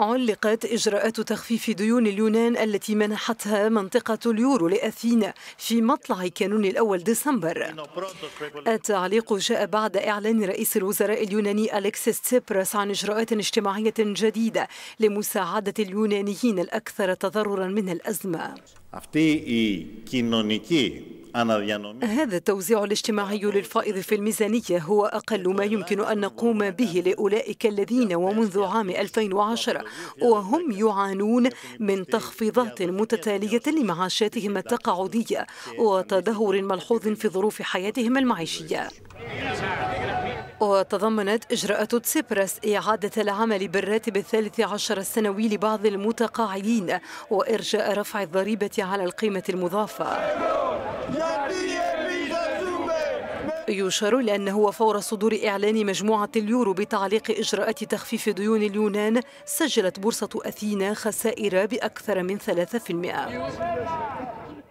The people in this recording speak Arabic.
علقت إجراءات تخفيف ديون اليونان التي منحتها منطقة اليورو لأثينا في مطلع كانون الأول ديسمبر التعليق جاء بعد إعلان رئيس الوزراء اليوناني أليكسيس تسيبراس عن إجراءات اجتماعية جديدة لمساعدة اليونانيين الأكثر تضررا من الأزمة هذا التوزيع الاجتماعي للفائض في الميزانية هو أقل ما يمكن أن نقوم به لأولئك الذين ومنذ عام 2010 وهم يعانون من تخفيضات متتالية لمعاشاتهم التقاعدية وتدهور ملحوظ في ظروف حياتهم المعيشية وتضمنت إجراءات تسيبرس إعادة العمل بالراتب الثالث عشر السنوي لبعض المتقاعدين وإرجاء رفع الضريبة على القيمة المضافة يشار إلى أنه فور صدور إعلان مجموعة اليورو بتعليق إجراءات تخفيف ديون اليونان سجلت بورصة أثينا خسائر بأكثر من 3%